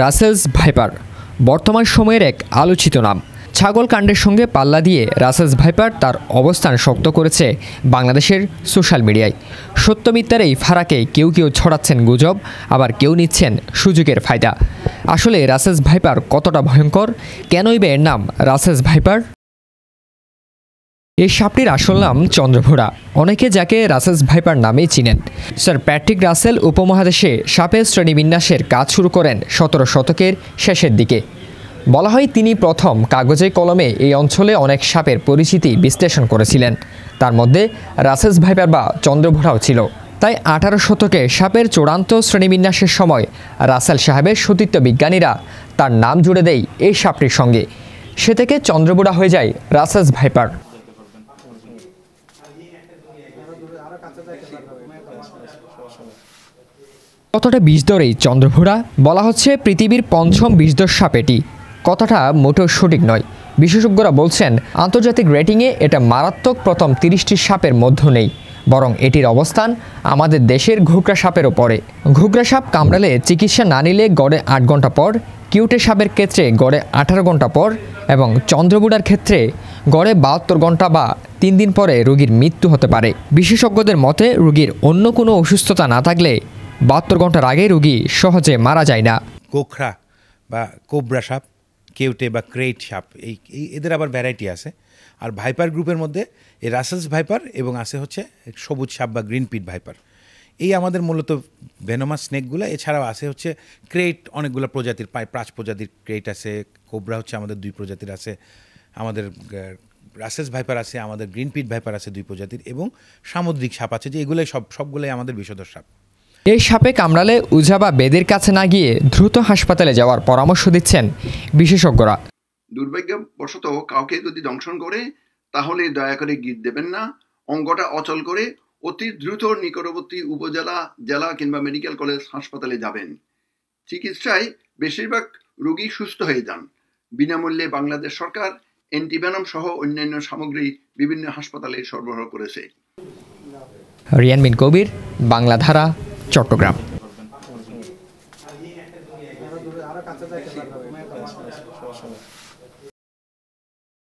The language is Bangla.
রাসেলস ভাইপার বর্তমান সময়ের এক আলোচিত নাম ছাগল কাণ্ডের সঙ্গে পাল্লা দিয়ে রাসেলস ভাইপার তার অবস্থান শক্ত করেছে বাংলাদেশের সোশ্যাল মিডিয়ায় সত্যমিত্যার এই ফারাকে কেউ কেউ ছড়াচ্ছেন গুজব আবার কেউ নিচ্ছেন সুযোগের ফায়দা আসলে রাসেলস ভাইপার কতটা ভয়ঙ্কর কেনই বা এর নাম রাসেলস ভাইপার এই সাপটির আসল নাম চন্দ্রভোড়া অনেকে যাকে রাসেস ভাইপার নামেই চিনেন স্যার প্যাট্রিক রাসেল উপমহাদেশে সাপের শ্রেণীবিন্যাসের কাজ শুরু করেন সতেরো শতকের শেষের দিকে বলা হয় তিনি প্রথম কাগজে কলমে এই অঞ্চলে অনেক সাপের পরিচিতি বিশ্লেষণ করেছিলেন তার মধ্যে রাসেস ভাইপার বা চন্দ্রভোড়াও ছিল তাই আঠারো শতকে সাপের চূড়ান্ত শ্রেণীবিন্যাসের সময় রাসেল সাহেবের সতীর্থ বিজ্ঞানীরা তার নাম জুড়ে দেয় এই সাপটির সঙ্গে সে থেকে চন্দ্রভোড়া হয়ে যায় রাসেস ভাইপার কতটা বিষদর এই চন্দ্রভোরা বলা হচ্ছে পৃথিবীর পঞ্চম বিষদর সাপ এটি কথাটা মোটেও সঠিক নয় বিশেষজ্ঞরা বলছেন আন্তর্জাতিক রেটিংয়ে এটা মারাত্মক প্রথম তিরিশটি সাপের মধ্য নেই বরং এটির অবস্থান আমাদের দেশের ঘুগরা সাপেরও পরে ঘুগরা সাপ কামড়ালে চিকিৎসা না নিলে গড়ে আট ঘন্টা পর কিউটে সাপের ক্ষেত্রে গড়ে আঠারো ঘন্টা পর এবং চন্দ্রবুড়ার ক্ষেত্রে গড়ে বাহাত্তর ঘন্টা বা তিন দিন পরে রোগীর মৃত্যু হতে পারে বিশেষজ্ঞদের মতে রোগীর অন্য কোনো অসুস্থতা না থাকলে বাহাত্তর ঘন্টার আগে রোগী সহজে মারা যায় না কোখরা বা কোবরা সাপ কেউটে বা ক্রেট সাপ এই এদের আবার ভ্যারাইটি আছে আর ভাইপার গ্রুপের মধ্যে এই রাসেলস ভাইপার এবং আছে হচ্ছে সবুজ সাপ বা গ্রিন পিট ভাইপার এই আমাদের মূলত ভেনোমাস স্নেকগুলো এছাড়াও আছে হচ্ছে ক্রেট অনেকগুলো প্রজাতির পায় পাঁচ প্রজাতির ক্রেট আছে কোবরা হচ্ছে আমাদের দুই প্রজাতির আছে আমাদের রাসেস ভাইপার আছে আমাদের গ্রিন পিট ভাইপার আছে দুই প্রজাতির এবং সামুদ্রিক সাপ আছে যে এগুলোই সব সবগুলোই আমাদের বিষধর সাপ এই সাপে কামড়ালে উজা বা বেদের কাছে না গিয়ে দ্রুত হাসপাতালে যাওয়ার পরামর্শ দিচ্ছেন বিশেষজ্ঞরা দুর্ভাগ্যবশত কাউকে যদি দংশন করে তাহলে দয়া করে গিট দেবেন না অঙ্গটা অচল করে অতি দ্রুত নিকটবর্তী উপজেলা জেলা কিংবা মেডিকেল কলেজ হাসপাতালে যাবেন চিকিৎসায় বেশিরভাগ রোগী সুস্থ হয়ে যান বিনামূল্যে বাংলাদেশ সরকার অ্যান্টিবায়নাম সহ অন্যান্য সামগ্রী বিভিন্ন হাসপাতালে সরবরাহ করেছে রিয়ান বিন কবির বাংলাধারা চট্টগ্রাম